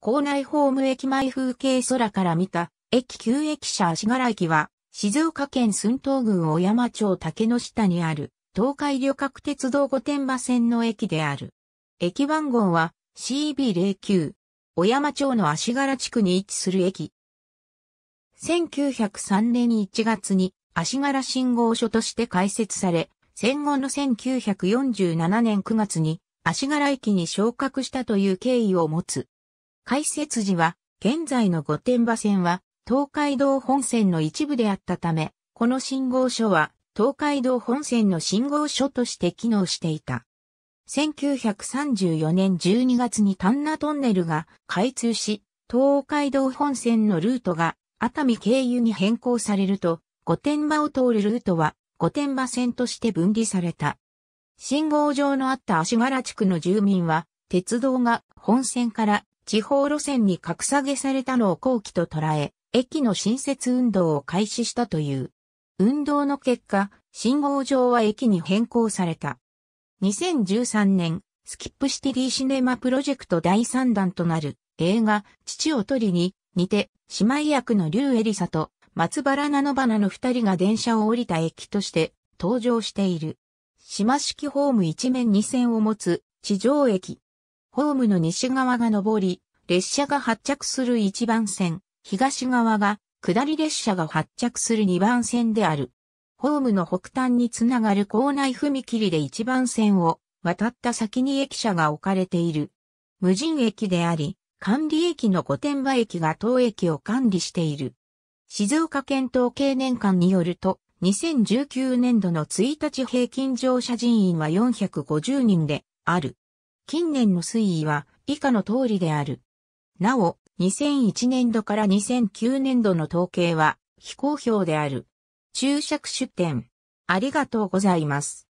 校内ホーム駅前風景空から見た、駅旧駅舎足柄駅は、静岡県寸東郡小山町竹の下にある、東海旅客鉄道御殿場線の駅である。駅番号は CB09。小山町の足柄地区に位置する駅。1903年1月に足柄信号所として開設され、戦後の1947年9月に足柄駅に昇格したという経緯を持つ。開設時は、現在の御殿場線は、東海道本線の一部であったため、この信号所は、東海道本線の信号所として機能していた。1934年12月に丹那トンネルが開通し、東海道本線のルートが熱海経由に変更されると、御殿場を通るルートは御殿場線として分離された。信号場のあった足柄地区の住民は、鉄道が本線から地方路線に格下げされたのを後期と捉え、駅の新設運動を開始したという。運動の結果、信号場は駅に変更された。2013年、スキップシティシネマプロジェクト第3弾となる映画、父を取りに、似て、姉妹役の竜エリサと松原菜の花の二人が電車を降りた駅として登場している。島式ホーム一面二線を持つ地上駅、ホームの西側が上り、列車が発着する1番線、東側が下り列車が発着する2番線である。ホームの北端につながる構内踏切で1番線を渡った先に駅舎が置かれている。無人駅であり、管理駅の御殿場駅が当駅を管理している。静岡県統計年間によると、2019年度の1日平均乗車人員は450人である。近年の推移は以下の通りである。なお、2001年度から2009年度の統計は非公表である。注釈出典。ありがとうございます。